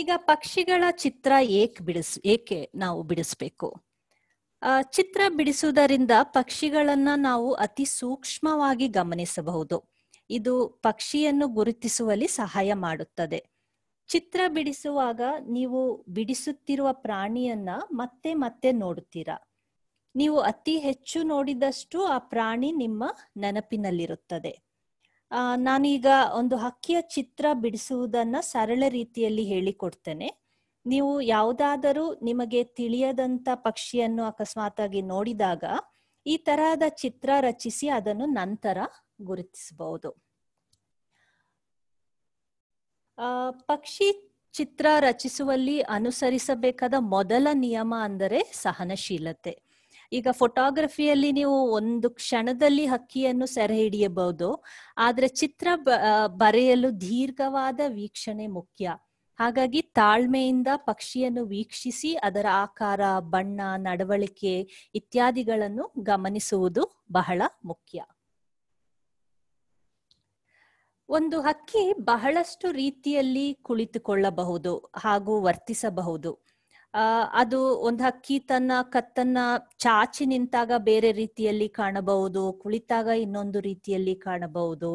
ಈಗ ಪಕ್ಷಿಗಳ ಚಿತ್ರ ಏಕ್ ಬಿಡಿಸ್ ಏಕೆ ನಾವು ಬಿಡಿಸ್ಬೇಕು ಚಿತ್ರ ಬಿಡಿಸುವುದರಿಂದ ಪಕ್ಷಿಗಳನ್ನ ನಾವು ಅತಿ ಸೂಕ್ಷ್ಮವಾಗಿ ಗಮನಿಸಬಹುದು ಇದು ಪಕ್ಷಿಯನ್ನು ಗುರುತಿಸುವಲ್ಲಿ ಸಹಾಯ ಮಾಡುತ್ತದೆ ಚಿತ್ರ ಬಿಡಿಸುವಾಗ ನೀವು ಬಿಡಿಸುತ್ತಿರುವ ಪ್ರಾಣಿಯನ್ನ ಮತ್ತೆ ಮತ್ತೆ ನೋಡುತ್ತೀರಾ ನೀವು ಅತಿ ಹೆಚ್ಚು ನೋಡಿದಷ್ಟು ಆ ಪ್ರಾಣಿ ನಿಮ್ಮ ನೆನಪಿನಲ್ಲಿರುತ್ತದೆ ನಾನೀಗ ಒಂದು ಹಕ್ಕಿಯ ಚಿತ್ರ ಬಿಡಿಸುವುದನ್ನ ಸರಳ ರೀತಿಯಲ್ಲಿ ಹೇಳಿಕೊಡ್ತೇನೆ ನೀವು ಯಾವುದಾದರೂ ನಿಮಗೆ ತಿಳಿಯದಂತ ಪಕ್ಷಿಯನ್ನು ಆಗಿ ನೋಡಿದಾಗ ಈ ತರಹದ ಚಿತ್ರ ರಚಿಸಿ ಅದನ್ನು ನಂತರ ಗುರುತಿಸಬಹುದು ಪಕ್ಷಿ ಚಿತ್ರ ರಚಿಸುವಲ್ಲಿ ಅನುಸರಿಸಬೇಕಾದ ಮೊದಲ ನಿಯಮ ಅಂದರೆ ಸಹನಶೀಲತೆ ಈಗ ಫೋಟೋಗ್ರಫಿಯಲ್ಲಿ ನೀವು ಒಂದು ಕ್ಷಣದಲ್ಲಿ ಹಕ್ಕಿಯನ್ನು ಸೆರೆ ಹಿಡಿಯಬಹುದು ಆದ್ರೆ ಚಿತ್ರ ಬರೆಯಲು ದೀರ್ಘವಾದ ವೀಕ್ಷಣೆ ಮುಖ್ಯ ಹಾಗಾಗಿ ತಾಳ್ಮೆಯಿಂದ ಪಕ್ಷಿಯನ್ನು ವೀಕ್ಷಿಸಿ ಅದರ ಆಕಾರ ಬಣ್ಣ ನಡವಳಿಕೆ ಇತ್ಯಾದಿಗಳನ್ನು ಗಮನಿಸುವುದು ಬಹಳ ಮುಖ್ಯ ಒಂದು ಹಕ್ಕಿ ಬಹಳಷ್ಟು ರೀತಿಯಲ್ಲಿ ಕುಳಿತುಕೊಳ್ಳಬಹುದು ಹಾಗೂ ವರ್ತಿಸಬಹುದು ಅದು ಒಂದು ಹಕ್ಕಿ ತನ್ನ ಕತ್ತನ್ನ ಚಾಚಿ ನಿಂತಾಗ ಬೇರೆ ರೀತಿಯಲ್ಲಿ ಕಾಣಬಹುದು ಕುಳಿತಾಗ ಇನ್ನೊಂದು ರೀತಿಯಲ್ಲಿ ಕಾಣಬಹುದು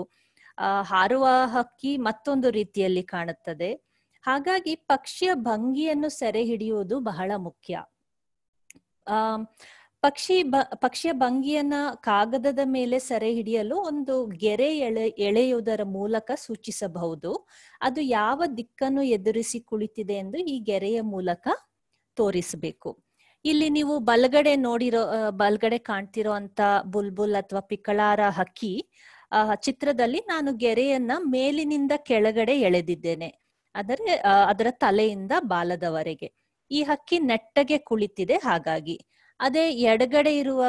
ಆ ಹಾರುವ ಹಕ್ಕಿ ಮತ್ತೊಂದು ರೀತಿಯಲ್ಲಿ ಕಾಣುತ್ತದೆ ಹಾಗಾಗಿ ಪಕ್ಷಿಯ ಭಂಗಿಯನ್ನು ಸೆರೆ ಹಿಡಿಯುವುದು ಬಹಳ ಮುಖ್ಯ ಆ ಪಕ್ಷಿ ಬ ಪಕ್ಷಿಯ ಭಂಗಿಯನ್ನ ಕಾಗದದ ಮೇಲೆ ಸೆರೆ ಹಿಡಿಯಲು ಒಂದು ಗೆರೆ ಎಳೆ ಎಳೆಯುವುದರ ಮೂಲಕ ಸೂಚಿಸಬಹುದು ಅದು ಯಾವ ದಿಕ್ಕನ್ನು ಎದುರಿಸಿ ಕುಳಿತಿದೆ ಎಂದು ಈ ಗೆರೆಯ ಮೂಲಕ ತೋರಿಸಬೇಕು ಇಲ್ಲಿ ನೀವು ಬಲಗಡೆ ನೋಡಿರೋ ಬಲಗಡೆ ಕಾಣ್ತಿರೋ ಅಂತ ಬುಲ್ಬುಲ್ ಅಥವಾ ಪಿಕಳಾರ ಹಕ್ಕಿ ಚಿತ್ರದಲ್ಲಿ ನಾನು ಗೆರೆಯನ್ನ ಮೇಲಿನಿಂದ ಕೆಳಗಡೆ ಎಳೆದಿದ್ದೇನೆ ಅದರ ಅದರ ತಲೆಯಿಂದ ಬಾಲದವರೆಗೆ ಈ ಹಕ್ಕಿ ನೆಟ್ಟಗೆ ಕುಳಿತಿದೆ ಹಾಗಾಗಿ ಅದೇ ಎಡಗಡೆ ಇರುವ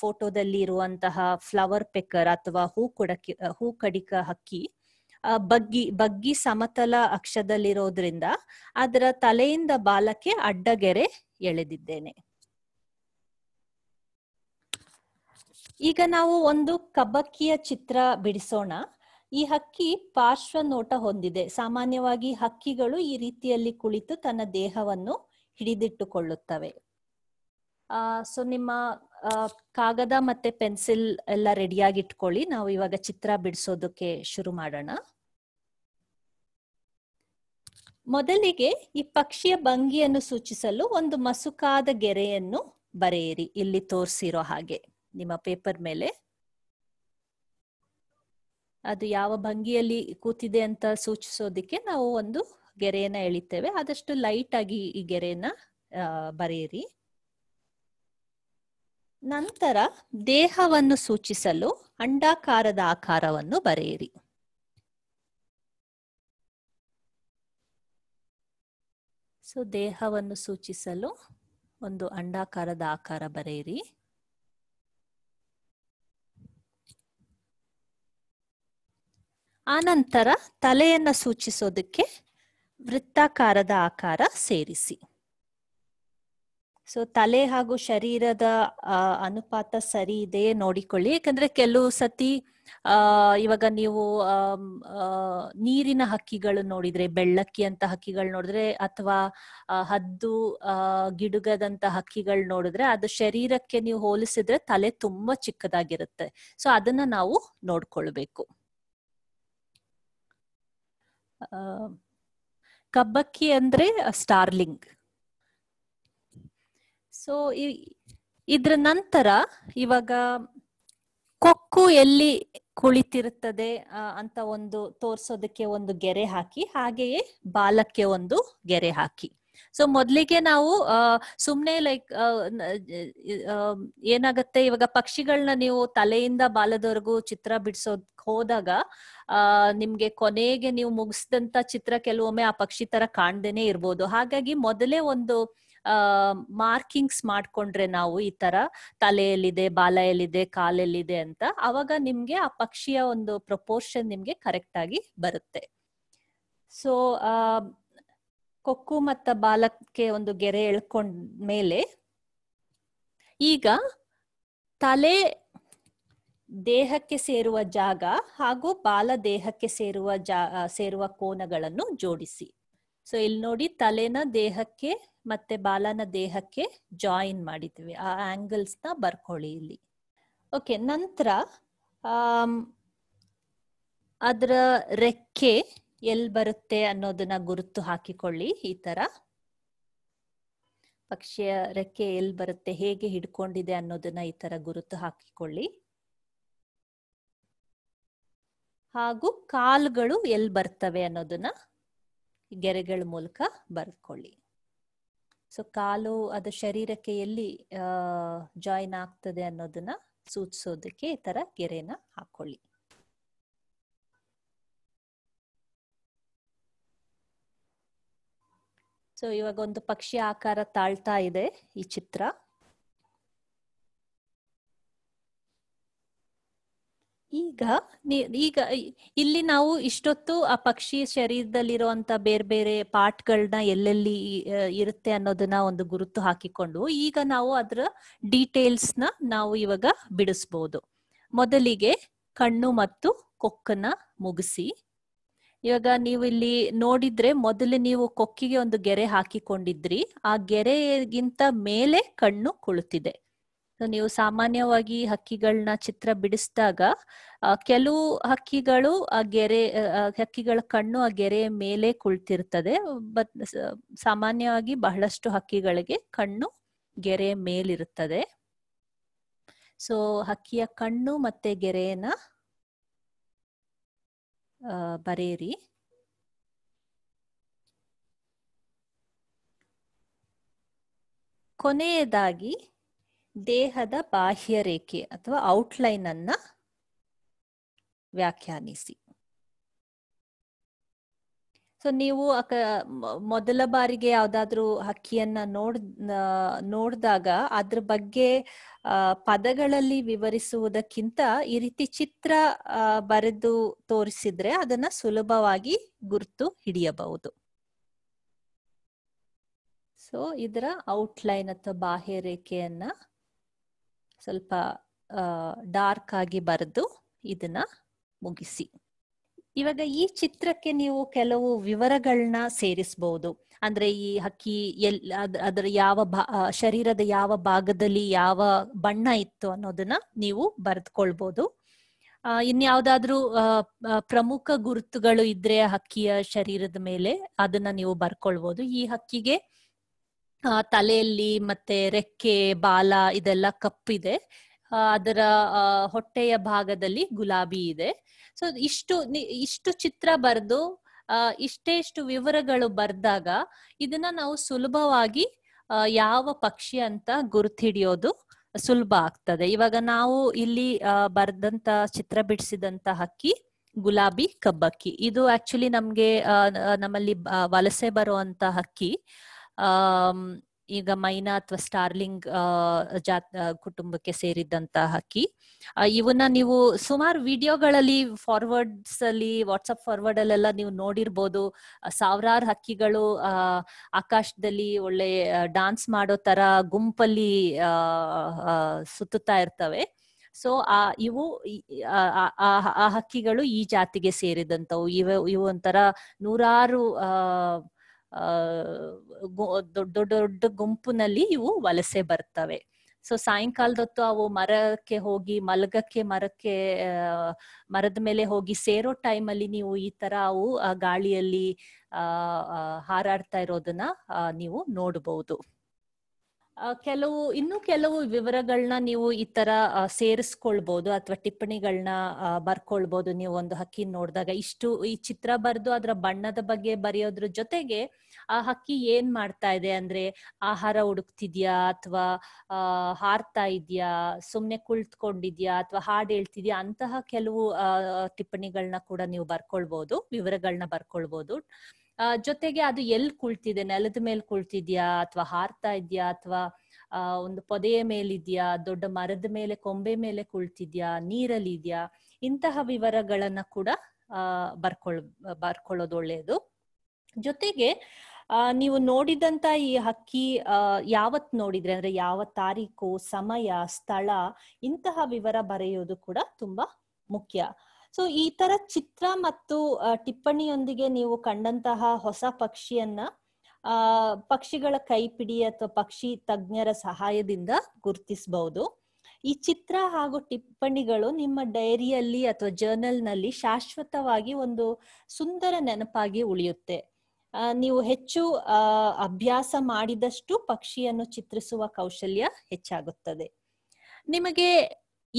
ಫೋಟೋದಲ್ಲಿ ಇರುವಂತಹ ಫ್ಲವರ್ ಪೆಕ್ಕರ್ ಅಥವಾ ಹೂ ಕೊಡಕಿ ಹೂ ಕಡಿಕ ಹಕ್ಕಿ ಬಗ್ಗಿ ಬಗ್ಗಿ ಸಮತಲ ಅಕ್ಷದಲ್ಲಿರೋದ್ರಿಂದ ಅದರ ತಲೆಯಿಂದ ಬಾಲಕ್ಕೆ ಅಡ್ಡಗೆರೆ ಎಳೆದಿದ್ದೇನೆ ಈಗ ನಾವು ಒಂದು ಕಬ್ಬಕ್ಕಿಯ ಚಿತ್ರ ಬಿಡಿಸೋಣ ಈ ಹಕ್ಕಿ ಪಾರ್ಶ್ವ ನೋಟ ಹೊಂದಿದೆ ಸಾಮಾನ್ಯವಾಗಿ ಹಕ್ಕಿಗಳು ಈ ರೀತಿಯಲ್ಲಿ ಕುಳಿತು ತನ್ನ ದೇಹವನ್ನು ಹಿಡಿದಿಟ್ಟುಕೊಳ್ಳುತ್ತವೆ ಆ ಸೊ ನಿಮ್ಮ ಕಾಗದ ಮತ್ತೆ ಪೆನ್ಸಿಲ್ ಎಲ್ಲ ರೆಡಿಯಾಗಿ ಇಟ್ಕೊಳ್ಳಿ ನಾವು ಇವಾಗ ಚಿತ್ರ ಬಿಡಿಸೋದಕ್ಕೆ ಶುರು ಮಾಡೋಣ ಮೊದಲಿಗೆ ಈ ಪಕ್ಷಿಯ ಭಂಗಿಯನ್ನು ಸೂಚಿಸಲು ಒಂದು ಮಸುಕಾದ ಗೆರೆಯನ್ನು ಬರೆಯಿರಿ ಇಲ್ಲಿ ತೋರಿಸಿರೋ ಹಾಗೆ ನಿಮ್ಮ ಪೇಪರ್ ಮೇಲೆ ಅದು ಯಾವ ಭಂಗಿಯಲ್ಲಿ ಕೂತಿದೆ ಅಂತ ಸೂಚಿಸೋದಿಕ್ಕೆ ನಾವು ಒಂದು ಗೆರೆಯನ್ನ ಎಳಿತೇವೆ ಆದಷ್ಟು ಲೈಟ್ ಆಗಿ ಈ ಗೆರೆಯನ್ನ ಬರೆಯಿರಿ ನಂತರ ದೇಹವನ್ನು ಸೂಚಿಸಲು ಅಂಡಾಕಾರದ ಆಕಾರವನ್ನು ಬರೆಯಿರಿ ಸೊ ದೇಹವನ್ನು ಸೂಚಿಸಲು ಒಂದು ಅಂಡಾಕಾರದ ಆಕಾರ ಬರೆಯಿರಿ ಆನಂತರ ತಲೆಯನ್ನು ಸೂಚಿಸೋದಕ್ಕೆ ವೃತ್ತಾಕಾರದ ಆಕಾರ ಸೇರಿಸಿ ಸೊ ತಲೆ ಹಾಗೂ ಶರೀರದ ಅನುಪಾತ ಸರಿ ಇದೆ ನೋಡಿಕೊಳ್ಳಿ ಯಾಕಂದ್ರೆ ಕೆಲವು ಸತಿ ಆ ಇವಾಗ ನೀವು ನೀರಿನ ಹಕ್ಕಿಗಳು ನೋಡಿದ್ರೆ ಬೆಳ್ಳಕ್ಕಿ ಅಂತ ಹಕ್ಕಿಗಳು ನೋಡಿದ್ರೆ ಅಥವಾ ಹದ್ದು ಗಿಡುಗದಂತ ಹಕ್ಕಿಗಳು ನೋಡಿದ್ರೆ ಅದು ಶರೀರಕ್ಕೆ ನೀವು ಹೋಲಿಸಿದ್ರೆ ತಲೆ ತುಂಬಾ ಚಿಕ್ಕದಾಗಿರುತ್ತೆ ಸೊ ಅದನ್ನ ನಾವು ನೋಡ್ಕೊಳ್ಬೇಕು ಕಬ್ಬಕ್ಕಿ ಅಂದ್ರೆ ಸ್ಟಾರ್ಲಿಂಗ್ ಸೊ ಇದ್ರ ನಂತರ ಇವಾಗ ಕೊಕ್ಕು ಎಲ್ಲಿ ಕುಳಿತಿರುತ್ತದೆ ಅಂತ ಒಂದು ತೋರ್ಸೋದಕ್ಕೆ ಒಂದು ಗೆರೆ ಹಾಕಿ ಹಾಗೆಯೇ ಬಾಲಕ್ಕೆ ಒಂದು ಗೆರೆ ಹಾಕಿ ಸೊ ಮೊದ್ಲಿಗೆ ನಾವು ಸುಮ್ನೆ ಲೈಕ್ ಏನಾಗತ್ತೆ ಇವಾಗ ಪಕ್ಷಿಗಳನ್ನ ನೀವು ತಲೆಯಿಂದ ಬಾಲದವರೆಗೂ ಚಿತ್ರ ಬಿಡಿಸೋದ್ ಹೋದಾಗ ಆ ನಿಮ್ಗೆ ಕೊನೆಗೆ ನೀವು ಮುಗಿಸಿದಂತ ಚಿತ್ರ ಕೆಲವೊಮ್ಮೆ ಆ ಪಕ್ಷಿ ತರ ಕಾಣ್ದೇನೆ ಇರ್ಬೋದು ಹಾಗಾಗಿ ಮೊದಲೇ ಒಂದು ಮಾರ್ಕಿಂಗ್ಸ್ ಮಾಡ್ಕೊಂಡ್ರೆ ನಾವು ಈ ತರ ತಲೆಯಲ್ಲಿದೆ ಬಾಲೆಯಲ್ಲಿದೆ ಕಾಲಲ್ಲಿದೆ ಅಂತ ಅವಾಗ ನಿಮ್ಗೆ ಆ ಪಕ್ಷಿಯ ಒಂದು ಪ್ರಪೋರ್ಷನ್ ನಿಮ್ಗೆ ಕರೆಕ್ಟ್ ಆಗಿ ಬರುತ್ತೆ ಸೊ ಆ ಕೊಕ್ಕು ಮತ್ತ ಬಾಲಕ್ಕೆ ಒಂದು ಗೆರೆ ಮೇಲೆ ಈಗ ತಲೆ ದೇಹಕ್ಕೆ ಸೇರುವ ಜಾಗ ಹಾಗೂ ಬಾಲ ದೇಹಕ್ಕೆ ಸೇರುವ ಜಾ ಸೇರುವ ಕೋನಗಳನ್ನು ಜೋಡಿಸಿ ಸೊ ಇಲ್ಲಿ ನೋಡಿ ತಲೆನ ದೇಹಕ್ಕೆ ಮತ್ತೆ ಬಾಲನ ದೇಹಕ್ಕೆ ಜಾಯಿನ್ ಮಾಡಿದ್ವಿ ಆ ಆಂಗಲ್ಸ್ನ ಬರ್ಕೊಳ್ಳಿ ಇಲ್ಲಿ ಓಕೆ ನಂತರ ಅದರ ರೆಕ್ಕೆ ಎಲ್ಲಿ ಬರುತ್ತೆ ಅನ್ನೋದನ್ನ ಗುರುತು ಹಾಕಿಕೊಳ್ಳಿ ಈ ತರ ಪಕ್ಷಿಯ ರೆಕ್ಕೆ ಎಲ್ಲಿ ಬರುತ್ತೆ ಹೇಗೆ ಹಿಡ್ಕೊಂಡಿದೆ ಅನ್ನೋದನ್ನ ಈ ತರ ಗುರುತು ಹಾಕಿಕೊಳ್ಳಿ ಹಾಗೂ ಕಾಲ್ಗಳು ಎಲ್ಲಿ ಬರ್ತವೆ ಅನ್ನೋದನ್ನ ಗೆರೆಗಳ ಮೂಲಕ ಬರ್ಕೊಳ್ಳಿ ಸೊ ಕಾಲು ಅದು ಶರೀರಕ್ಕೆ ಎಲ್ಲಿ ಜಾಯಿನ್ ಆಗ್ತದೆ ಅನ್ನೋದನ್ನ ಸೂಚಿಸೋದಕ್ಕೆ ಈ ತರ ಗೆರೆನ ಹಾಕೊಳ್ಳಿ ಸೊ ಇವಾಗ ಒಂದು ಪಕ್ಷಿ ಆಕಾರ ತಾಳ್ತಾ ಇದೆ ಈ ಚಿತ್ರ ಈಗ ಈಗ ಇಲ್ಲಿ ನಾವು ಇಷ್ಟೊತ್ತು ಆ ಪಕ್ಷಿ ಶರೀರದಲ್ಲಿರುವಂತ ಬೇರೆ ಬೇರೆ ಪಾರ್ಟ್ಗಳನ್ನ ಎಲ್ಲೆಲ್ಲಿ ಇರುತ್ತೆ ಅನ್ನೋದನ್ನ ಒಂದು ಗುರುತು ಹಾಕಿಕೊಂಡು ಈಗ ನಾವು ಅದರ ಡೀಟೇಲ್ಸ್ ನ ನಾವು ಇವಾಗ ಬಿಡಿಸ್ಬೋದು ಮೊದಲಿಗೆ ಕಣ್ಣು ಮತ್ತು ಕೊಕ್ಕನ್ನ ಮುಗಿಸಿ ಇವಾಗ ನೀವು ಇಲ್ಲಿ ನೋಡಿದ್ರೆ ಮೊದಲು ನೀವು ಕೊಕ್ಕಿಗೆ ಒಂದು ಗೆರೆ ಹಾಕಿಕೊಂಡಿದ್ರಿ ಆ ಗೆರೆಗಿಂತ ಮೇಲೆ ಕಣ್ಣು ಕುಳಿತಿದೆ ನೀವು ಸಾಮಾನ್ಯವಾಗಿ ಹಕ್ಕಿಗಳನ್ನ ಚಿತ್ರ ಬಿಡಿಸಿದಾಗ ಕೆಲವು ಹಕ್ಕಿಗಳು ಆ ಗೆರೆ ಹಕ್ಕಿಗಳ ಕಣ್ಣು ಆ ಗೆರೆಯ ಮೇಲೆ ಕುಳಿತಿರ್ತದೆ ಬಟ್ ಸಾಮಾನ್ಯವಾಗಿ ಬಹಳಷ್ಟು ಹಕ್ಕಿಗಳಿಗೆ ಕಣ್ಣು ಗೆರೆ ಮೇಲಿರುತ್ತದೆ ಸೊ ಹಕ್ಕಿಯ ಕಣ್ಣು ಮತ್ತೆ ಗೆರೆಯನ್ನ ಬರೆಯಿರಿ ಕೊನೆಯದಾಗಿ ದೇಹದ ಬಾಹ್ಯ ರೇಖೆ ಅಥವಾ ಔಟ್ಲೈನ್ ಅನ್ನ ವ್ಯಾಖ್ಯಾನಿಸಿ ಸೊ ನೀವು ಅಕ ಮೊದಲ ಬಾರಿಗೆ ಯಾವ್ದಾದ್ರು ಹಕ್ಕಿಯನ್ನ ನೋಡ್ ನೋಡಿದಾಗ ಅದ್ರ ಬಗ್ಗೆ ಪದಗಳಲ್ಲಿ ವಿವರಿಸುವುದಕ್ಕಿಂತ ಈ ರೀತಿ ಚಿತ್ರ ಬರೆದು ತೋರಿಸಿದ್ರೆ ಅದನ್ನ ಸುಲಭವಾಗಿ ಗುರುತು ಹಿಡಿಯಬಹುದು ಸೊ ಇದರ ಔಟ್ಲೈನ್ ಅಥವಾ ಬಾಹ್ಯ ರೇಖೆಯನ್ನ ಸ್ವಲ್ಪ ಡಾರ್ಕ್ ಆಗಿ ಬರೆದು ಇದನ್ನ ಮುಗಿಸಿ ಇವಾಗ ಈ ಚಿತ್ರಕ್ಕೆ ನೀವು ಕೆಲವು ವಿವರಗಳನ್ನ ಸೇರಿಸಬಹುದು ಅಂದ್ರೆ ಈ ಹಕ್ಕಿ ಎಲ್ ಅದರ ಯಾವ ಶರೀರದ ಯಾವ ಭಾಗದಲ್ಲಿ ಯಾವ ಬಣ್ಣ ಇತ್ತು ಅನ್ನೋದನ್ನ ನೀವು ಆ ಇನ್ಯಾವುದಾದ್ರೂ ಪ್ರಮುಖ ಗುರುತುಗಳು ಇದ್ರೆ ಹಕ್ಕಿಯ ಶರೀರದ ಮೇಲೆ ಅದನ್ನ ನೀವು ಬರ್ಕೊಳ್ಬಹುದು ಈ ಹಕ್ಕಿಗೆ ತಲೆಯಲ್ಲಿ ಮತ್ತೆ ರೆಕ್ಕೆ ಬಾಲ ಇದೆಲ್ಲ ಕಪ್ಪಿದೆ ಅದರ ಹೊಟ್ಟೆಯ ಭಾಗದಲ್ಲಿ ಗುಲಾಬಿ ಇದೆ ಸೊ ಇಷ್ಟು ಇಷ್ಟು ಚಿತ್ರ ಬರೆದು ಇಷ್ಟೇ ಇಷ್ಟು ವಿವರಗಳು ಬರೆದಾಗ ಇದನ್ನ ನಾವು ಸುಲಭವಾಗಿ ಯಾವ ಪಕ್ಷಿ ಅಂತ ಗುರುತಿಡಿಯೋದು ಸುಲಭ ಆಗ್ತದೆ ಇವಾಗ ನಾವು ಇಲ್ಲಿ ಬರ್ದಂತ ಚಿತ್ರ ಬಿಡಿಸಿದಂತ ಹಕ್ಕಿ ಗುಲಾಬಿ ಕಬ್ಬಕ್ಕಿ ಇದು ಆಕ್ಚುಲಿ ನಮ್ಗೆ ನಮ್ಮಲ್ಲಿ ವಲಸೆ ಬರುವಂತ ಹಕ್ಕಿ ಈಗ ಮೈನಾ ಅಥವಾ ಸ್ಟಾರ್ಲಿಂಗ್ ಜಾತ್ ಕುಟುಂಬಕ್ಕೆ ಸೇರಿದಂತಹ ಹಕ್ಕಿ ಇವನ್ನ ನೀವು ಸುಮಾರು ವಿಡಿಯೋಗಳಲ್ಲಿ ಫಾರ್ವರ್ಡ್ಸ್ ಅಲ್ಲಿ ವಾಟ್ಸಪ್ ಫಾರ್ವರ್ಡ್ ಅಲ್ಲೆಲ್ಲ ನೀವು ನೋಡಿರ್ಬೋದು ಸಾವಿರಾರು ಹಕ್ಕಿಗಳು ಆಕಾಶದಲ್ಲಿ ಒಳ್ಳೆ ಡಾನ್ಸ್ ಮಾಡೋ ತರ ಗುಂಪಲ್ಲಿ ಸುತ್ತುತ್ತಾ ಇರ್ತವೆ ಸೊ ಆ ಇವು ಆ ಹಕ್ಕಿಗಳು ಈ ಜಾತಿಗೆ ಸೇರಿದಂತವು ಇವ ಇವು ಒಂಥರ ನೂರಾರು ಆ ದೊಡ್ಡ ದೊಡ್ಡ ಗುಂಪಿನಲ್ಲಿ ಇವು ವಲಸೆ ಬರ್ತವೆ ಸೊ ಸಾಯಂಕಾಲದೊತ್ತು ಅವು ಮರಕ್ಕೆ ಹೋಗಿ ಮಲಗಕ್ಕೆ ಮರಕ್ಕೆ ಮರದ ಮೇಲೆ ಹೋಗಿ ಸೇರೋ ಟೈಮಲ್ಲಿ ನೀವು ಈ ತರ ಅವು ಗಾಳಿಯಲ್ಲಿ ಹಾರಾಡ್ತಾ ಇರೋದನ್ನ ನೀವು ನೋಡಬಹುದು ಕೆಲವು ಇನ್ನು ಕೆಲವು ವಿವರಗಳನ್ನ ನೀವು ಈ ತರ ಸೇರಿಸ್ಕೊಳ್ಬಹುದು ಅಥವಾ ಟಿಪ್ಪಣಿಗಳನ್ನ ಬರ್ಕೊಳ್ಬಹುದು ನೀವು ಒಂದು ಹಕ್ಕಿ ನೋಡಿದಾಗ ಇಷ್ಟು ಈ ಚಿತ್ರ ಬರೆದು ಅದರ ಬಣ್ಣದ ಬಗ್ಗೆ ಬರೆಯೋದ್ರ ಜೊತೆಗೆ ಆ ಹಕ್ಕಿ ಏನ್ ಮಾಡ್ತಾ ಇದೆ ಅಂದ್ರೆ ಆಹಾರ ಹುಡುಕ್ತಿದ್ಯಾ ಅಥವಾ ಹಾರ್ತಾ ಇದ್ಯಾ ಸುಮ್ನೆ ಕುಳಿತುಕೊಂಡಿದ್ಯಾ ಅಥವಾ ಹಾಡ್ ಹೇಳ್ತಿದ್ಯಾ ಅಂತಹ ಕೆಲವು ಟಿಪ್ಪಣಿಗಳನ್ನ ಕೂಡ ನೀವು ಬರ್ಕೊಳ್ಬಹುದು ವಿವರಗಳನ್ನ ಬರ್ಕೊಳ್ಬಹುದು ಜೊತೆಗೆ ಅದು ಎಲ್ಲಿ ಕುಳ್ತಿದೆ ನೆಲದ ಮೇಲೆ ಕುಳ್ತಿದ್ಯಾ ಅಥವಾ ಹಾರ್ತಾ ಇದ್ಯಾ ಅಥವಾ ಒಂದು ಪೊದೆಯ ಮೇಲಿದ್ಯಾ ದೊಡ್ಡ ಮರದ ಮೇಲೆ ಕೊಂಬೆ ಮೇಲೆ ಕುಳ್ತಿದ್ಯಾ ನೀರಲ್ಲಿ ಇದೆಯಾ ಇಂತಹ ವಿವರಗಳನ್ನ ಕೂಡ ಬರ್ಕೊಳ್ ಬರ್ಕೊಳ್ಳೋದು ಒಳ್ಳೆಯದು ಜೊತೆಗೆ ನೀವು ನೋಡಿದಂತ ಈ ಹಕ್ಕಿ ಯಾವತ್ ನೋಡಿದ್ರೆ ಅಂದ್ರೆ ಯಾವ ತಾರೀಕು ಸಮಯ ಸ್ಥಳ ಇಂತಹ ವಿವರ ಬರೆಯೋದು ಕೂಡ ತುಂಬಾ ಮುಖ್ಯ ಸೊ ಈ ತರ ಚಿತ್ರ ಮತ್ತು ಟಿಪ್ಪಣಿಯೊಂದಿಗೆ ನೀವು ಕಂಡಂತಹ ಹೊಸ ಪಕ್ಷಿಯನ್ನ ಆ ಪಕ್ಷಿಗಳ ಕೈಪಿಡಿ ಅಥವಾ ಪಕ್ಷಿ ತಜ್ಞರ ಸಹಾಯದಿಂದ ಗುರುತಿಸಬಹುದು ಈ ಚಿತ್ರ ಹಾಗೂ ಟಿಪ್ಪಣಿಗಳು ನಿಮ್ಮ ಡೈರಿಯಲ್ಲಿ ಅಥವಾ ಜರ್ನಲ್ನಲ್ಲಿ ಶಾಶ್ವತವಾಗಿ ಒಂದು ಸುಂದರ ನೆನಪಾಗಿ ಉಳಿಯುತ್ತೆ ನೀವು ಹೆಚ್ಚು ಅಭ್ಯಾಸ ಮಾಡಿದಷ್ಟು ಪಕ್ಷಿಯನ್ನು ಚಿತ್ರಿಸುವ ಕೌಶಲ್ಯ ಹೆಚ್ಚಾಗುತ್ತದೆ ನಿಮಗೆ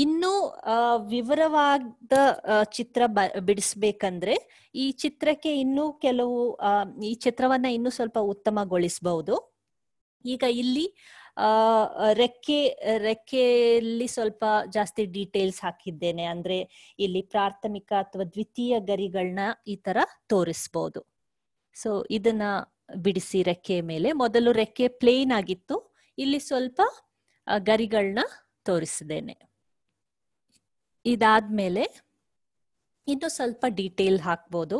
ಇನ್ನು ವಿವರವಾದ ಚಿತ್ರ ಬ ಬಿಡಿಸ್ಬೇಕಂದ್ರೆ ಈ ಚಿತ್ರಕ್ಕೆ ಇನ್ನೂ ಕೆಲವು ಈ ಚಿತ್ರವನ್ನ ಇನ್ನೂ ಸ್ವಲ್ಪ ಉತ್ತಮಗೊಳಿಸಬಹುದು ಈಗ ಇಲ್ಲಿ ರೆಕ್ಕೆ ರೆಕ್ಕೆಯಲ್ಲಿ ಸ್ವಲ್ಪ ಜಾಸ್ತಿ ಡೀಟೇಲ್ಸ್ ಹಾಕಿದ್ದೇನೆ ಅಂದ್ರೆ ಇಲ್ಲಿ ಪ್ರಾಥಮಿಕ ಅಥವಾ ದ್ವಿತೀಯ ಗರಿಗಳನ್ನ ಈ ತರ ತೋರಿಸ್ಬೋದು ಸೊ ಇದನ್ನ ಬಿಡಿಸಿ ರೆಕ್ಕೆ ಮೇಲೆ ಮೊದಲು ರೆಕ್ಕೆ ಪ್ಲೇನ್ ಆಗಿತ್ತು ಇಲ್ಲಿ ಸ್ವಲ್ಪ ಗರಿಗಳನ್ನ ತೋರಿಸಿದ್ದೇನೆ ಇದಾದ್ಮೇಲೆ ಇನ್ನು ಸ್ವಲ್ಪ ಡೀಟೇಲ್ ಹಾಕ್ಬೋದು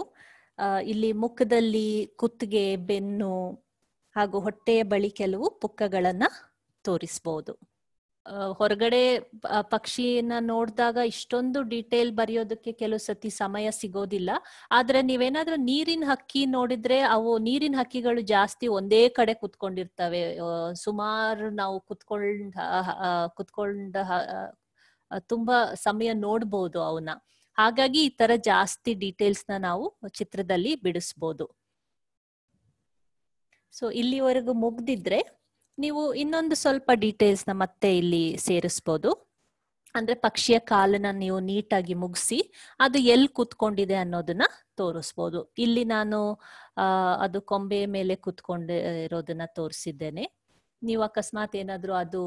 ಇಲ್ಲಿ ಮುಖದಲ್ಲಿ ಕುತ್ತಿಗೆ ಬೆನ್ನು ಹಾಗೂ ಹೊಟ್ಟೆಯ ಬಳಿ ಕೆಲವು ಪುಕ್ಕಗಳನ್ನ ತೋರಿಸ್ಬೋದು ಹೊರಗಡೆ ಪಕ್ಷಿಯನ್ನ ನೋಡಿದಾಗ ಇಷ್ಟೊಂದು ಡೀಟೇಲ್ ಬರೆಯೋದಕ್ಕೆ ಕೆಲವು ಸತಿ ಸಮಯ ಸಿಗೋದಿಲ್ಲ ಆದ್ರೆ ನೀವೇನಾದ್ರೂ ನೀರಿನ ಹಕ್ಕಿ ನೋಡಿದ್ರೆ ಅವು ನೀರಿನ ಹಕ್ಕಿಗಳು ಜಾಸ್ತಿ ಒಂದೇ ಕಡೆ ಕುತ್ಕೊಂಡಿರ್ತವೆ ಸುಮಾರು ನಾವು ಕುತ್ಕೊಂಡ್ ಕುತ್ಕೊಂಡ ತುಂಬಾ ಸಮಯ ನೋಡ್ಬೋದು ಅವನ್ನ ಹಾಗಾಗಿ ಈ ತರ ಜಾಸ್ತಿ ಡೀಟೇಲ್ಸ್ ನ ನಾವು ಚಿತ್ರದಲ್ಲಿ ಬಿಡಿಸ್ಬೋದು ಸೊ ಇಲ್ಲಿವರೆಗೂ ಮುಗ್ದಿದ್ರೆ ನೀವು ಇನ್ನೊಂದು ಸ್ವಲ್ಪ ಡೀಟೇಲ್ಸ್ ನ ಮತ್ತೆ ಇಲ್ಲಿ ಸೇರಿಸ್ಬೋದು ಅಂದ್ರೆ ಪಕ್ಷಿಯ ಕಾಲನ್ನ ನೀವು ನೀಟಾಗಿ ಮುಗಿಸಿ ಅದು ಎಲ್ಲಿ ಕೂತ್ಕೊಂಡಿದೆ ಅನ್ನೋದನ್ನ ತೋರಿಸ್ಬೋದು ಇಲ್ಲಿ ನಾನು ಅದು ಕೊಂಬೆ ಮೇಲೆ ಕೂತ್ಕೊಂಡಿರೋದನ್ನ ತೋರಿಸಿದ್ದೇನೆ ನೀವು ಅಕಸ್ಮಾತ್ ಏನಾದ್ರೂ ಅದು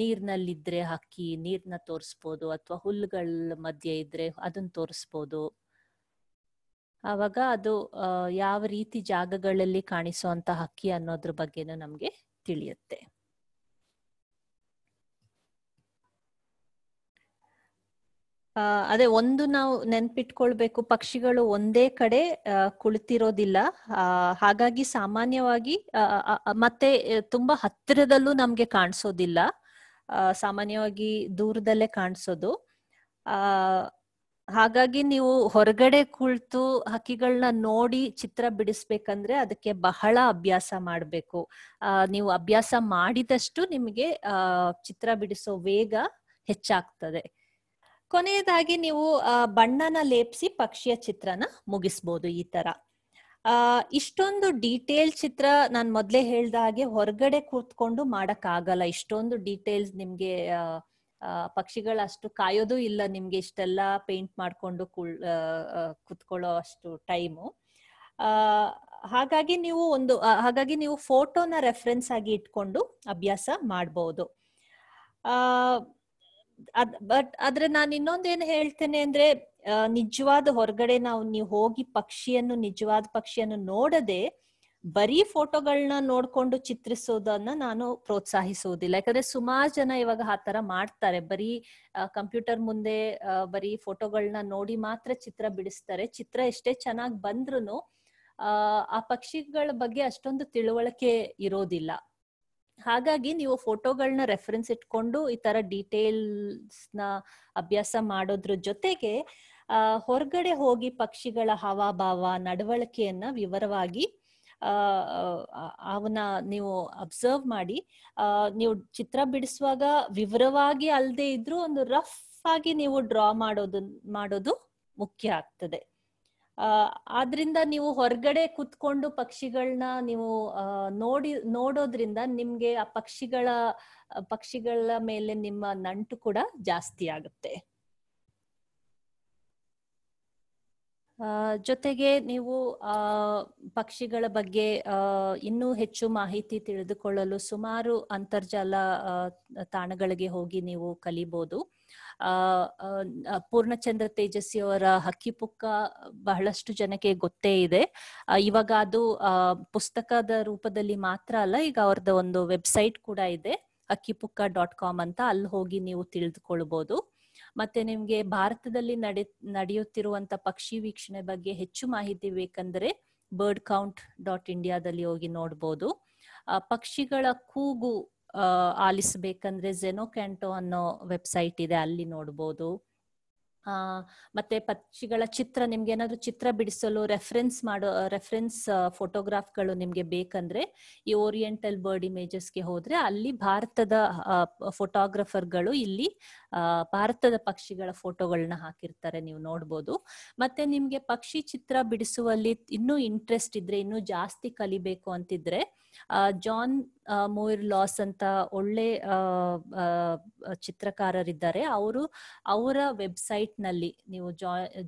ನೀರ್ನಲ್ಲಿದ್ರೆ ಹಕ್ಕಿ ನೀರ್ನ ತೋರಿಸ್ಬೋದು ಅಥವಾ ಹುಲ್ಲುಗಳ ಮಧ್ಯೆ ಇದ್ರೆ ಅದನ್ನ ತೋರಿಸ್ಬೋದು ಆವಾಗ ಅದು ಯಾವ ರೀತಿ ಜಾಗಗಳಲ್ಲಿ ಕಾಣಿಸುವಂತ ಹಕ್ಕಿ ಅನ್ನೋದ್ರ ಬಗ್ಗೆನೂ ನಮ್ಗೆ ತಿಳಿಯುತ್ತೆ ಅದೇ ಒಂದು ನಾವು ನೆನ್ಪಿಟ್ಕೊಳ್ಬೇಕು ಪಕ್ಷಿಗಳು ಒಂದೇ ಕಡೆ ಕುಳಿತಿರೋದಿಲ್ಲ ಹಾಗಾಗಿ ಸಾಮಾನ್ಯವಾಗಿ ಮತ್ತೆ ತುಂಬಾ ಹತ್ತಿರದಲ್ಲೂ ನಮ್ಗೆ ಕಾಣಿಸೋದಿಲ್ಲ ಸಾಮಾನ್ಯವಾಗಿ ದೂರದಲ್ಲೇ ಕಾಣಿಸೋದು ಆ ಹಾಗಾಗಿ ನೀವು ಹೊರಗಡೆ ಕುಳಿತು ಹಕ್ಕಿಗಳನ್ನ ನೋಡಿ ಚಿತ್ರ ಬಿಡಿಸ್ಬೇಕಂದ್ರೆ ಅದಕ್ಕೆ ಬಹಳ ಅಭ್ಯಾಸ ಮಾಡಬೇಕು ನೀವು ಅಭ್ಯಾಸ ಮಾಡಿದಷ್ಟು ನಿಮಗೆ ಚಿತ್ರ ಬಿಡಿಸೋ ವೇಗ ಹೆಚ್ಚಾಗ್ತದೆ ಕೊನೆಯದಾಗಿ ನೀವು ಬಣ್ಣನ ಲೇಪಿಸಿ ಪಕ್ಷಿಯ ಚಿತ್ರನ ಮುಗಿಸ್ಬೋದು ಈ ತರ ಆ ಇಷ್ಟೊಂದು ಡೀಟೇಲ್ ಚಿತ್ರ ನಾನು ಮೊದಲೇ ಹೇಳ್ದ ಹಾಗೆ ಹೊರಗಡೆ ಕೂತ್ಕೊಂಡು ಆಗಲ್ಲ ಇಷ್ಟೊಂದು ಡೀಟೇಲ್ಸ್ ನಿಮ್ಗೆ ಪಕ್ಷಿಗಳ ಅಷ್ಟು ಕಾಯೋದು ಇಲ್ಲ ನಿಮ್ಗೆ ಇಷ್ಟೆಲ್ಲ ಪೇಂಟ್ ಮಾಡ್ಕೊಂಡು ಕುಳ್ ಕುತ್ಕೊಳ್ಳೋ ಅಷ್ಟು ಟೈಮು ಹಾಗಾಗಿ ನೀವು ಒಂದು ಹಾಗಾಗಿ ನೀವು ಫೋಟೋನ ರೆಫರೆನ್ಸ್ ಆಗಿ ಇಟ್ಕೊಂಡು ಅಭ್ಯಾಸ ಮಾಡ್ಬೋದು ಆ ಅದ್ ಬಟ್ ಆದ್ರೆ ನಾನು ಇನ್ನೊಂದೇನು ಹೇಳ್ತೇನೆ ಅಂದ್ರೆ ನಿಜವಾದ ಹೊರಗಡೆ ನಾವು ನೀವು ಹೋಗಿ ಪಕ್ಷಿಯನ್ನು ನಿಜವಾದ ಪಕ್ಷಿಯನ್ನು ನೋಡದೆ ಬರೀ ಫೋಟೋಗಳನ್ನ ನೋಡ್ಕೊಂಡು ಚಿತ್ರಿಸೋದನ್ನ ನಾನು ಪ್ರೋತ್ಸಾಹಿಸುವುದಿಲ್ಲ ಯಾಕಂದ್ರೆ ಸುಮಾರು ಜನ ಇವಾಗ ಆ ತರ ಮಾಡ್ತಾರೆ ಬರೀ ಕಂಪ್ಯೂಟರ್ ಮುಂದೆ ಬರೀ ಫೋಟೋಗಳನ್ನ ನೋಡಿ ಮಾತ್ರ ಚಿತ್ರ ಬಿಡಿಸ್ತಾರೆ ಚಿತ್ರ ಎಷ್ಟೇ ಚೆನ್ನಾಗಿ ಬಂದ್ರು ಆ ಪಕ್ಷಿಗಳ ಬಗ್ಗೆ ಅಷ್ಟೊಂದು ತಿಳುವಳಿಕೆ ಇರೋದಿಲ್ಲ ಹಾಗಾಗಿ ನೀವು ಫೋಟೋಗಳನ್ನ ರೆಫರೆನ್ಸ್ ಇಟ್ಕೊಂಡು ಈ ತರ ಡೀಟೇಲ್ಸ್ನ ಅಭ್ಯಾಸ ಮಾಡೋದ್ರ ಜೊತೆಗೆ ಹೊರಗಡೆ ಹೋಗಿ ಪಕ್ಷಿಗಳ ಹಾವಭಾವ ನಡವಳಿಕೆಯನ್ನ ವಿವರವಾಗಿ ಅವನ್ನ ನೀವು ಅಬ್ಸರ್ವ್ ಮಾಡಿ ನೀವು ಚಿತ್ರ ಬಿಡಿಸುವಾಗ ವಿವರವಾಗಿ ಅಲ್ಲದೆ ಇದ್ರೂ ಒಂದು ರಫ್ ಆಗಿ ನೀವು ಡ್ರಾ ಮಾಡೋದು ಮಾಡೋದು ಮುಖ್ಯ ಆಗ್ತದೆ ಆದ್ರಿಂದ ನೀವು ಹೊರಗಡೆ ಕುತ್ಕೊಂಡು ಪಕ್ಷಿಗಳನ್ನ ನೀವು ನೋಡಿ ನೋಡೋದ್ರಿಂದ ನಿಮ್ಗೆ ಆ ಪಕ್ಷಿಗಳ ಪಕ್ಷಿಗಳ ಮೇಲೆ ನಿಮ್ಮ ನಂಟು ಕೂಡ ಜಾಸ್ತಿ ಆಗುತ್ತೆ ಜೊತೆಗೆ ನೀವು ಆ ಪಕ್ಷಿಗಳ ಬಗ್ಗೆ ಇನ್ನೂ ಹೆಚ್ಚು ಮಾಹಿತಿ ತಿಳಿದುಕೊಳ್ಳಲು ಸುಮಾರು ಅಂತರ್ಜಾಲ ತಾಣಗಳಿಗೆ ಹೋಗಿ ನೀವು ಕಲಿಬಹುದು ಪೂರ್ಣಚಂದ್ರ ತೇಜಸ್ವಿ ಅವರ ಹಕ್ಕಿಪುಕ್ಕ ಬಹಳಷ್ಟು ಜನಕ್ಕೆ ಗೊತ್ತೇ ಇದೆ ಇವಾಗ ಅದು ಪುಸ್ತಕದ ರೂಪದಲ್ಲಿ ಮಾತ್ರ ಅಲ್ಲ ಈಗ ಅವ್ರದ ಒಂದು ವೆಬ್ಸೈಟ್ ಕೂಡ ಇದೆ ಪುಕ್ಕ ಡಾಟ್ ಕಾಮ್ ಅಂತ ಅಲ್ಲಿ ಹೋಗಿ ನೀವು ತಿಳಿದುಕೊಳ್ಬಹುದು ಮತ್ತೆ ನಿಮ್ಗೆ ಭಾರತದಲ್ಲಿ ನಡೆ ನಡೆಯುತ್ತಿರುವಂತ ಪಕ್ಷಿ ವೀಕ್ಷಣೆ ಬಗ್ಗೆ ಹೆಚ್ಚು ಮಾಹಿತಿ ಬೇಕಂದ್ರೆ ಬರ್ಡ್ ಕೌಂಟ್ ಡಾಟ್ ಇಂಡಿಯಾದಲ್ಲಿ ಹೋಗಿ ನೋಡ್ಬೋದು ಪಕ್ಷಿಗಳ ಕೂಗು ಆಲಿಸ್ಬೇಕಂದ್ರೆ ಜೆನೋ ಕ್ಯಾಂಟೋ ಅನ್ನೋ ವೆಬ್ಸೈಟ್ ಇದೆ ಅಲ್ಲಿ ನೋಡ್ಬೋದು ಮತ್ತೆ ಪಕ್ಷಿಗಳ ಚಿತ್ರ ನಿಮ್ಗೆ ಏನಾದ್ರು ಚಿತ್ರ ಬಿಡಿಸಲು ರೆಫರೆನ್ಸ್ ಮಾಡೋ ರೆಫರೆನ್ಸ್ ಫೋಟೋಗ್ರಾಫ್ಗಳು ನಿಮ್ಗೆ ಬೇಕಂದ್ರೆ ಈ ಓರಿಯೆಂಟಲ್ ಬರ್ಡ್ ಇಮೇಜಸ್ಗೆ ಹೋದ್ರೆ ಅಲ್ಲಿ ಭಾರತದ ಫೋಟೋಗ್ರಫರ್ಗಳು ಇಲ್ಲಿ ಭಾರತದ ಪಕ್ಷಿಗಳ ಫೋಟೋಗಳನ್ನ ಹಾಕಿರ್ತಾರೆ ನೀವು ನೋಡ್ಬೋದು ಮತ್ತೆ ನಿಮ್ಗೆ ಪಕ್ಷಿ ಚಿತ್ರ ಬಿಡಿಸುವಲ್ಲಿ ಇನ್ನೂ ಇಂಟ್ರೆಸ್ಟ್ ಇದ್ರೆ ಇನ್ನೂ ಜಾಸ್ತಿ ಕಲಿಬೇಕು ಅಂತಿದ್ರೆ ಜಾನ್ ಮೊಯಿರ್ ಲಾಸ್ ಅಂತ ಒಳ್ಳೆ ಚಿತ್ರಕಾರರಿದ್ದಾರೆ ಅವರು ಅವರ ವೆಬ್ಸೈಟ್ ನಲ್ಲಿ ನೀವು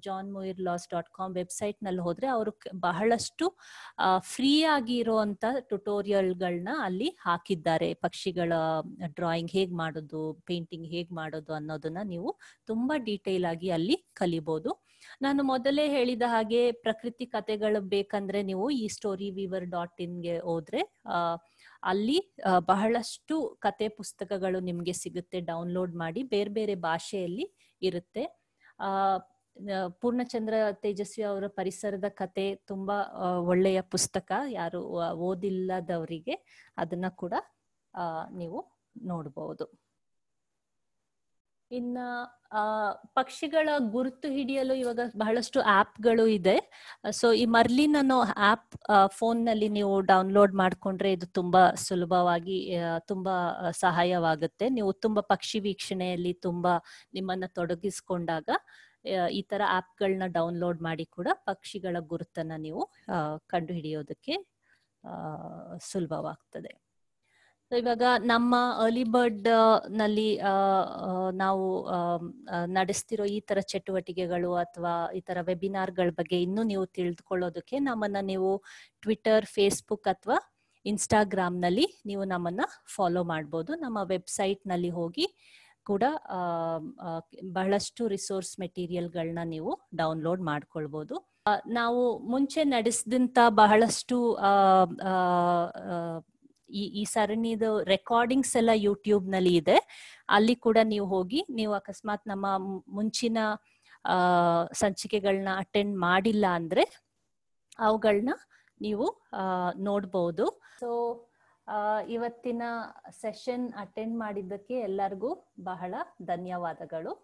John Muir Laws dot com website ನಲ್ಲಿ ಹೋದ್ರೆ ಅವರು ಬಹಳಷ್ಟು ಫ್ರೀ ಆಗಿ ಇರುವಂತ ಟ್ಯುಟೋರಿಯಲ್ಗಳನ್ನ ಅಲ್ಲಿ ಹಾಕಿದ್ದಾರೆ ಪಕ್ಷಿಗಳ ಡ್ರಾಯಿಂಗ್ ಹೇಗ್ ಮಾಡೋದು ಪೇಂಟಿಂಗ್ ಹೇಗ್ ಮಾಡೋದು ಅನ್ನೋದನ್ನ ನೀವು ತುಂಬಾ ಡೀಟೇಲ್ ಆಗಿ ಅಲ್ಲಿ ಕಲಿಬಹುದು ನಾನು ಮೊದಲೇ ಹೇಳಿದ ಹಾಗೆ ಪ್ರಕೃತಿ ಕಥೆಗಳು ಬೇಕಂದ್ರೆ ನೀವು ಈ ಸ್ಟೋರಿ ವಿವರ್ ಡಾಟ್ ಇನ್ಗೆ ಹೋದ್ರೆ ಅಲ್ಲಿ ಬಹಳಷ್ಟು ಕತೆ ಪುಸ್ತಕಗಳು ನಿಮ್ಗೆ ಸಿಗುತ್ತೆ ಡೌನ್ಲೋಡ್ ಮಾಡಿ ಬೇರೆ ಬೇರೆ ಭಾಷೆಯಲ್ಲಿ ಇರುತ್ತೆ ಆ ಪೂರ್ಣಚಂದ್ರ ತೇಜಸ್ವಿ ಅವರ ಪರಿಸರದ ಕತೆ ತುಂಬಾ ಒಳ್ಳೆಯ ಪುಸ್ತಕ ಯಾರು ಓದಿಲ್ಲದವರಿಗೆ ಅದನ್ನ ಕೂಡ ನೀವು ನೋಡಬಹುದು ಇನ್ನ ಪಕ್ಷಿಗಳ ಗುರುತು ಹಿಡಿಯಲು ಇವಾಗ ಬಹಳಷ್ಟು ಆಪ್ಗಳು ಇದೆ ಸೊ ಈ ಮರ್ಲಿನ್ ಅನ್ನೋ ಆಪ್ ಫೋನ್ ನಲ್ಲಿ ನೀವು ಡೌನ್ಲೋಡ್ ಮಾಡಿಕೊಂಡ್ರೆ ಇದು ತುಂಬಾ ಸುಲಭವಾಗಿ ತುಂಬಾ ಸಹಾಯವಾಗುತ್ತೆ ನೀವು ತುಂಬಾ ಪಕ್ಷಿ ವೀಕ್ಷಣೆಯಲ್ಲಿ ತುಂಬಾ ನಿಮ್ಮನ್ನ ತೊಡಗಿಸ್ಕೊಂಡಾಗ ಈ ತರ ಆಪ್ಗಳನ್ನ ಡೌನ್ಲೋಡ್ ಮಾಡಿ ಕೂಡ ಪಕ್ಷಿಗಳ ಗುರುತನ್ನ ನೀವು ಕಂಡು ಕಂಡುಹಿಡಿಯೋದಕ್ಕೆ ಸುಲಭವಾಗ್ತದೆ ಸೊ ಇವಾಗ ನಮ್ಮ ಅರ್ಲಿ ಬರ್ಡ್ ನಲ್ಲಿ ನಾವು ನಡೆಸ್ತಿರೋ ಈ ತರ ಚಟುವಟಿಕೆಗಳು ಅಥವಾ ಈ ತರ ಗಳ ಬಗ್ಗೆ ಇನ್ನೂ ನೀವು ತಿಳಿದುಕೊಳ್ಳೋದಕ್ಕೆ ನಮ್ಮನ್ನ ನೀವು ಟ್ವಿಟರ್ ಫೇಸ್ಬುಕ್ ಅಥವಾ ಇನ್ಸ್ಟಾಗ್ರಾಮ್ ನಲ್ಲಿ ನೀವು ನಮ್ಮನ್ನ ಫಾಲೋ ಮಾಡಬಹುದು ನಮ್ಮ ವೆಬ್ಸೈಟ್ ನಲ್ಲಿ ಹೋಗಿ ಕೂಡ ಬಹಳಷ್ಟು ರಿಸೋರ್ಸ್ ಮೆಟೀರಿಯಲ್ಗಳನ್ನ ನೀವು ಡೌನ್ಲೋಡ್ ಮಾಡ್ಕೊಳ್ಬಹುದು ನಾವು ಮುಂಚೆ ನಡೆಸಿದಂತ ಬಹಳಷ್ಟು ಈ ಈ ಸರಣಿದು ರೆಕಾರ್ಡಿಂಗ್ಸ್ ಎಲ್ಲ ಯೂಟ್ಯೂಬ್ ನಲ್ಲಿ ಇದೆ ಅಲ್ಲಿ ಕೂಡ ನೀವು ಹೋಗಿ ನೀವು ಅಕಸ್ಮಾತ್ ನಮ್ಮ ಮುಂಚಿನ ಸಂಚಿಕೆಗಳನ್ನ ಅಟೆಂಡ್ ಮಾಡಿಲ್ಲ ಅಂದ್ರೆ ಅವುಗಳನ್ನ ನೀವು ನೋಡ್ಬೋದು ಸೊ ಇವತ್ತಿನ ಸೆಷನ್ ಅಟೆಂಡ್ ಮಾಡಿದ್ದಕ್ಕೆ ಎಲ್ಲರಿಗೂ ಬಹಳ ಧನ್ಯವಾದಗಳು